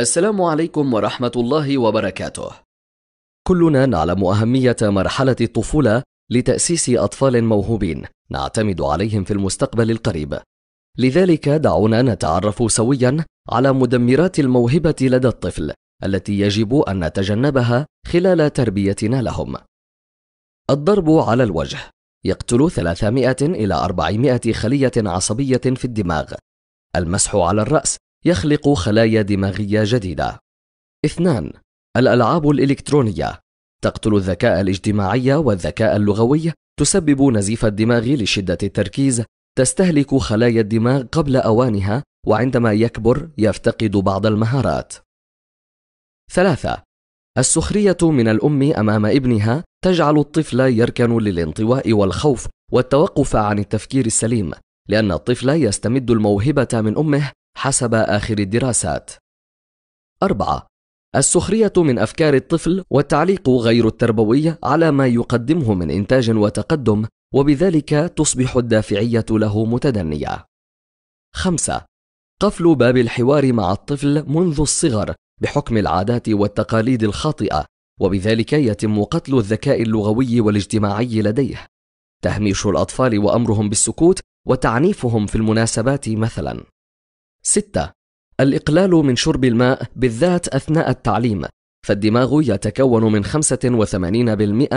السلام عليكم ورحمة الله وبركاته. كلنا نعلم أهمية مرحلة الطفولة لتأسيس أطفال موهوبين نعتمد عليهم في المستقبل القريب. لذلك دعونا نتعرف سويا على مدمرات الموهبة لدى الطفل التي يجب أن نتجنبها خلال تربيتنا لهم. الضرب على الوجه يقتل 300 إلى 400 خلية عصبية في الدماغ. المسح على الرأس يخلق خلايا دماغية جديدة. اثنان الألعاب الإلكترونية تقتل الذكاء الاجتماعي والذكاء اللغوي تسبب نزيف الدماغ لشدة التركيز تستهلك خلايا الدماغ قبل أوانها وعندما يكبر يفتقد بعض المهارات. ثلاثة السخرية من الأم أمام ابنها تجعل الطفل يركن للانطواء والخوف والتوقف عن التفكير السليم لأن الطفل يستمد الموهبة من أمه حسب آخر الدراسات. 4. السخرية من أفكار الطفل والتعليق غير التربوي على ما يقدمه من إنتاج وتقدم وبذلك تصبح الدافعية له متدنية. 5. قفل باب الحوار مع الطفل منذ الصغر بحكم العادات والتقاليد الخاطئة وبذلك يتم قتل الذكاء اللغوي والاجتماعي لديه. تهميش الأطفال وأمرهم بالسكوت وتعنيفهم في المناسبات مثلاً. ستة الإقلال من شرب الماء بالذات أثناء التعليم فالدماغ يتكون من 85%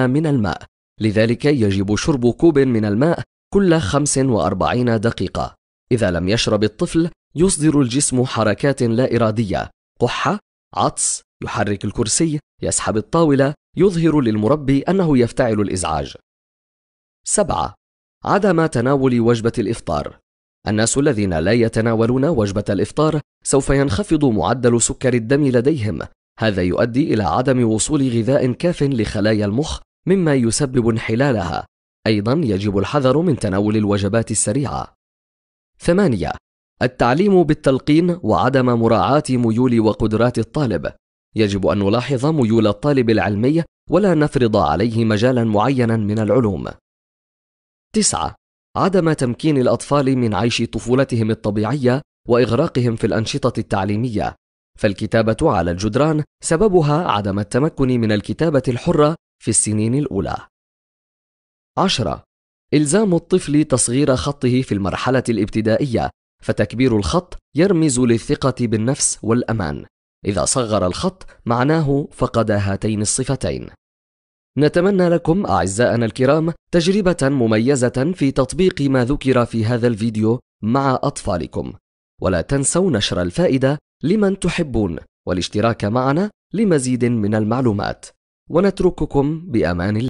من الماء لذلك يجب شرب كوب من الماء كل 45 دقيقة إذا لم يشرب الطفل يصدر الجسم حركات لا إرادية قحة، عطس، يحرك الكرسي، يسحب الطاولة، يظهر للمربي أنه يفتعل الإزعاج. 7. عدم تناول وجبة الإفطار الناس الذين لا يتناولون وجبة الإفطار سوف ينخفض معدل سكر الدم لديهم هذا يؤدي إلى عدم وصول غذاء كاف لخلايا المخ مما يسبب انحلالها أيضا يجب الحذر من تناول الوجبات السريعة ثمانية التعليم بالتلقين وعدم مراعاة ميول وقدرات الطالب يجب أن نلاحظ ميول الطالب العلمي ولا نفرض عليه مجالا معينا من العلوم تسعة عدم تمكين الاطفال من عيش طفولتهم الطبيعيه واغراقهم في الانشطه التعليميه فالكتابه على الجدران سببها عدم التمكن من الكتابه الحره في السنين الاولى 10 الزام الطفل تصغير خطه في المرحله الابتدائيه فتكبير الخط يرمز للثقه بالنفس والامان اذا صغر الخط معناه فقد هاتين الصفتين نتمنى لكم أعزائنا الكرام تجربة مميزة في تطبيق ما ذكر في هذا الفيديو مع أطفالكم ولا تنسوا نشر الفائدة لمن تحبون والاشتراك معنا لمزيد من المعلومات ونترككم بأمان الله